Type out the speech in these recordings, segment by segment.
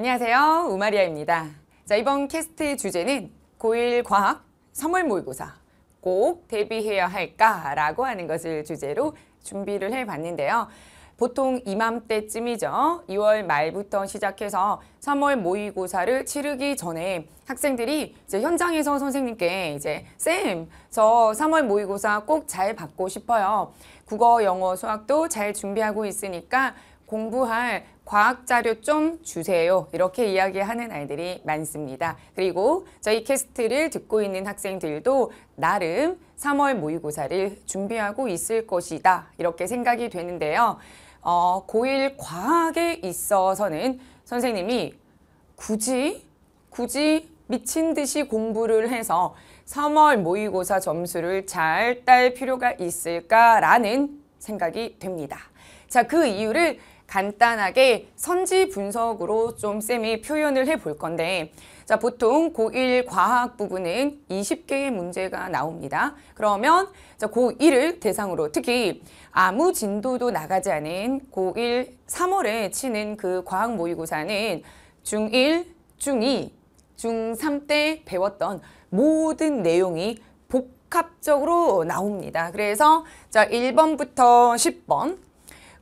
안녕하세요. 우마리아입니다. 자, 이번 캐스트 의 주제는 고1 과학 선물 모의고사 꼭 대비해야 할까라고 하는 것을 주제로 준비를 해봤는데요. 보통 이맘때쯤이죠. 2월 말부터 시작해서 3월 모의고사를 치르기 전에 학생들이 이제 현장에서 선생님께 이제 쌤, 저 3월 모의고사 꼭 잘 받고 싶어요. 국어, 영어, 수학도 잘 준비하고 있으니까 공부할 과학 자료 좀 주세요. 이렇게 이야기하는 아이들이 많습니다. 그리고 저희 캐스트를 듣고 있는 학생들도 나름 3월 모의고사를 준비하고 있을 것이다. 이렇게 생각이 되는데요. 어, 고1 과학에 있어서는 선생님이 굳이 굳이 미친 듯이 공부를 해서 3월 모의고사 점수를 잘 딸 필요가 있을까라는 생각이 됩니다. 자, 그 이유를 간단하게 선지 분석으로 좀 쌤이 표현을 해 볼 건데 자 보통 고1 과학 부분은 20개의 문제가 나옵니다. 그러면 자 고1을 대상으로 특히 아무 진도도 나가지 않은 고1 3월에 치는 그 과학 모의고사는 중1, 중2, 중3 때 배웠던 모든 내용이 복합적으로 나옵니다. 그래서 자 1번부터 10번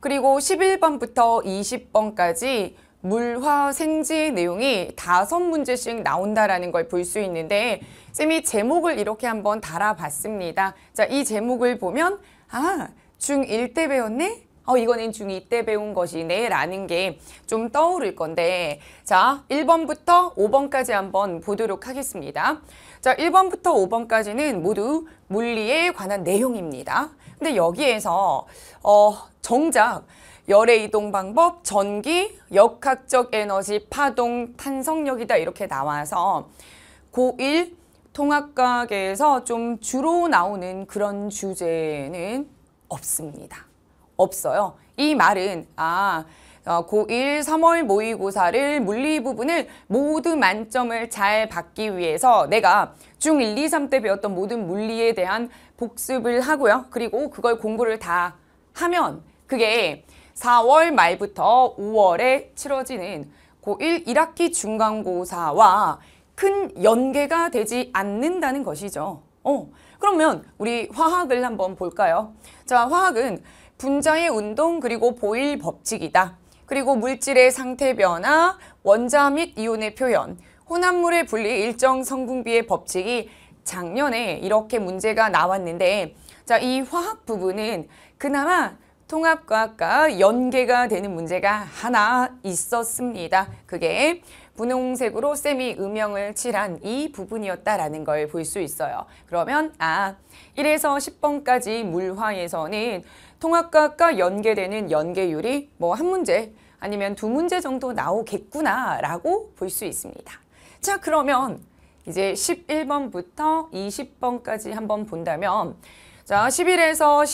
그리고 11번부터 20번까지 물화 생지 내용이 다섯 문제씩 나온다라는 걸 볼 수 있는데 쌤이 제목을 이렇게 한번 달아봤습니다. 자, 이 제목을 보면 아, 중1 때 배웠네? 어, 이거는 중2 때 배운 것이네 라는 게 좀 떠오를 건데 자 1번부터 5번까지 한번 보도록 하겠습니다. 자 1번부터 5번까지는 모두 물리에 관한 내용입니다. 근데 여기에서 어, 정작 열의 이동 방법, 전기, 역학적 에너지, 파동, 탄성력이다 이렇게 나와서 고1 통합과학에서 좀 주로 나오는 그런 주제는 없습니다. 없어요. 이 말은 아 어, 고1 3월 모의고사를 물리 부분을 모두 만점을 잘 받기 위해서 내가 중 1, 2, 3때 배웠던 모든 물리에 대한 복습을 하고요. 그리고 그걸 공부를 다 하면 그게 4월 말부터 5월에 치러지는 고1 1학기 중간고사와 큰 연계가 되지 않는다는 것이죠. 어, 그러면 우리 화학을 한번 볼까요? 자, 화학은 분자의 운동 그리고 보일 법칙이다. 그리고 물질의 상태 변화, 원자 및 이온의 표현, 혼합물의 분리 일정 성분비의 법칙이 작년에 이렇게 문제가 나왔는데 자, 이 화학 부분은 그나마 통합과학과 연계가 되는 문제가 하나 있었습니다. 그게 분홍색으로 쌤이 음영을 칠한 이 부분이었다라는 걸 볼 수 있어요. 그러면 아 1에서 10번까지 물화에서는 통합과학과 연계되는 연계율이 뭐 한 문제 아니면 두 문제 정도 나오겠구나라고 볼 수 있습니다. 자 그러면 이제 11번부터 20번까지 한번 본다면 자 11에서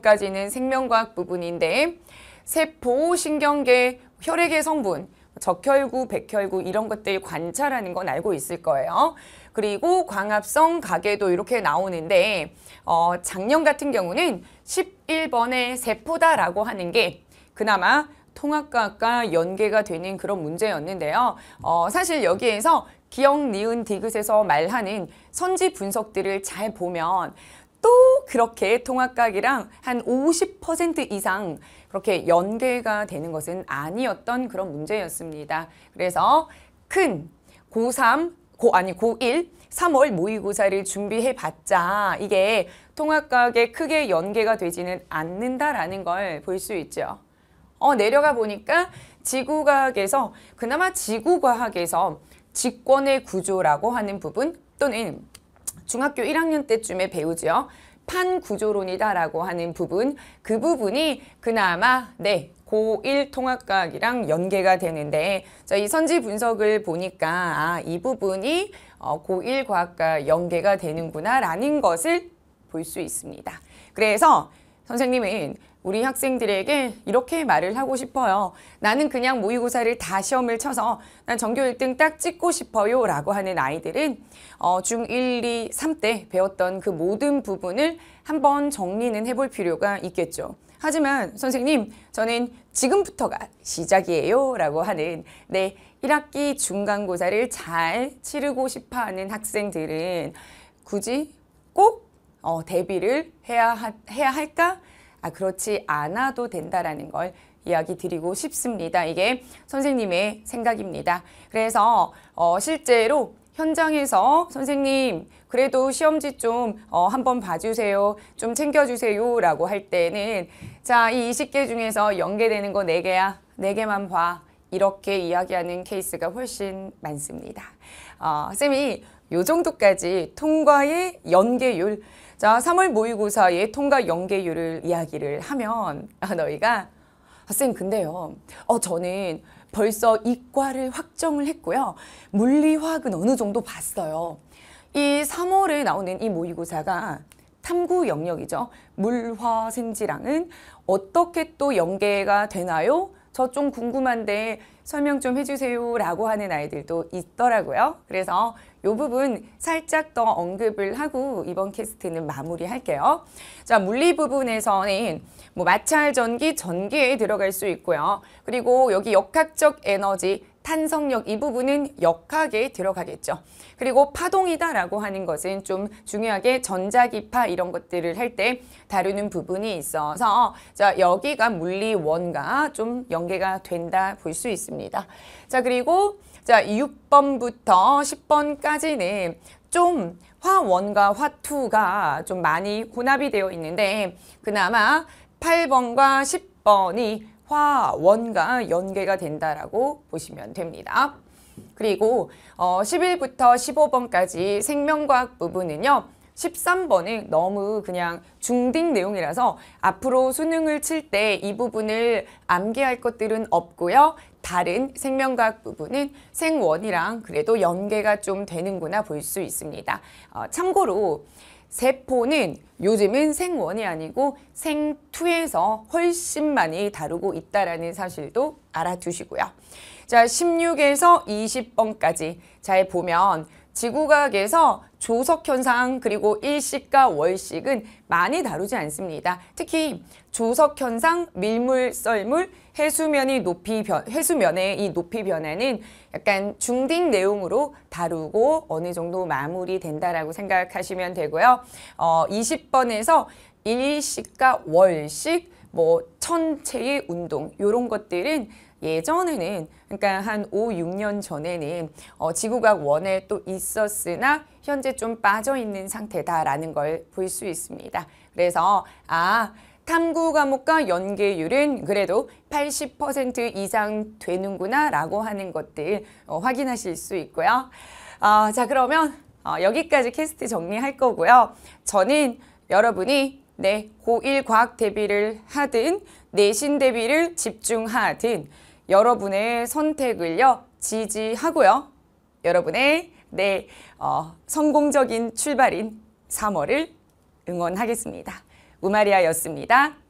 15번까지는 생명과학 부분인데 세포, 신경계, 혈액의 성분, 적혈구, 백혈구 이런 것들 관찰하는 건 알고 있을 거예요. 그리고 광합성 가계도 이렇게 나오는데 어, 작년 같은 경우는 11번의 세포다라고 하는 게 그나마 통합과학과 연계가 되는 그런 문제였는데요. 어, 사실 여기에서 기억, 니은, 디귿에서 말하는 선지 분석들을 잘 보면 또 그렇게 통합과이랑한 50% 이상 그렇게 연계가 되는 것은 아니었던 그런 문제였습니다. 그래서 큰 고3 고 아니 고1 3월 모의고사를 준비해 봤자 이게 통합과학에 크게 연계가 되지는 않는다라는 걸 볼 수 있죠. 어 내려가 보니까 지구과학에서 그나마 지구과학에서 직권의 구조라고 하는 부분 또는 중학교 1학년 때쯤에 배우지 판구조론이다라고 하는 부분 그 부분이 그나마 네 고1 통합과학이랑 연계가 되는데 이 선지 분석을 보니까 아, 이 부분이 어, 고1 과학과 연계가 되는구나 라는 것을 볼 수 있습니다. 그래서 선생님은 우리 학생들에게 이렇게 말을 하고 싶어요. 나는 그냥 모의고사를 다 시험을 쳐서 난 전교 1등 딱 찍고 싶어요 라고 하는 아이들은 어, 중 1, 2, 3 때 배웠던 그 모든 부분을 한번 정리는 해볼 필요가 있겠죠. 하지만 선생님 저는 지금부터가 시작이에요 라고 하는 내 1학기 중간고사를 잘 치르고 싶어하는 학생들은 굳이 꼭 어, 대비를 해야, 하, 해야 할까? 아, 그렇지 않아도 된다라는 걸 이야기 드리고 싶습니다. 이게 선생님의 생각입니다. 그래서 어, 실제로 현장에서 선생님 그래도 시험지 좀 어, 한번 봐주세요. 좀 챙겨주세요. 라고 할 때는 자, 이 20개 중에서 연계되는 거 4개야. 4개만 봐. 이렇게 이야기하는 케이스가 훨씬 많습니다. 어, 님이요 정도까지 통과의 연계율 자, 3월 모의고사의 통과 연계율을 이야기를 하면 아, 너희가 아, 님 근데요. 어, 저는 벌써 이과를 확정을 했고요. 물리화학은 어느 정도 봤어요. 이 3월에 나오는 이 모의고사가 탐구 영역이죠. 물화 생지랑은 어떻게 또 연계가 되나요? 저 좀 궁금한데 설명 좀 해주세요 라고 하는 아이들도 있더라고요. 그래서 이 부분 살짝 더 언급을 하고 이번 캐스트는 마무리할게요. 자, 물리 부분에서는 뭐 마찰 전기, 전기에 들어갈 수 있고요. 그리고 여기 역학적 에너지, 탄성력 이 부분은 역학에 들어가겠죠. 그리고 파동이다라고 하는 것은 좀 중요하게 전자기파 이런 것들을 할 때 다루는 부분이 있어서 자 여기가 물리원과 좀 연계가 된다 볼 수 있습니다. 자 그리고 자, 6번부터 10번까지는 좀 화원과 화투가 좀 많이 혼합이 되어 있는데 그나마 8번과 10번이 화원과 연계가 된다라고 보시면 됩니다. 그리고 어, 11부터 15번까지 생명과학 부분은요. 13번은 너무 그냥 중딩 내용이라서 앞으로 수능을 칠 때 이 부분을 암기할 것들은 없고요. 다른 생명과학 부분은 생원이랑 그래도 연계가 좀 되는구나 볼 수 있습니다. 어, 참고로 세포는 요즘은 생원이 아니고 생투에서 훨씬 많이 다루고 있다라는 사실도 알아두시고요. 자, 16에서 20번까지 잘 보면 지구과학에서 조석 현상 그리고 일식과 월식은 많이 다루지 않습니다. 특히 조석 현상, 밀물, 썰물, 해수면이 높이 변, 해수면의 이 높이 변화는 약간 중딩 내용으로 다루고 어느 정도 마무리된다라고 생각하시면 되고요. 어, 20번에서 일식과 월식, 뭐 천체의 운동 이런 것들은 예전에는 그러니까 한 5, 6년 전에는 어, 지구가 원에 또 있었으나 현재 좀 빠져있는 상태다라는 걸 볼 수 있습니다. 그래서 아 탐구 과목과 연계율은 그래도 80% 이상 되는구나 라고 하는 것들 어, 확인하실 수 있고요. 어, 자 그러면 어, 여기까지 캐스트 정리할 거고요. 저는 여러분이 네, 고1 과학 대비를 하든 내신 대비를 집중하든 여러분의 선택을요 지지하고요. 여러분의 네, 어, 성공적인 출발인 3월을 응원하겠습니다. 우마리아였습니다.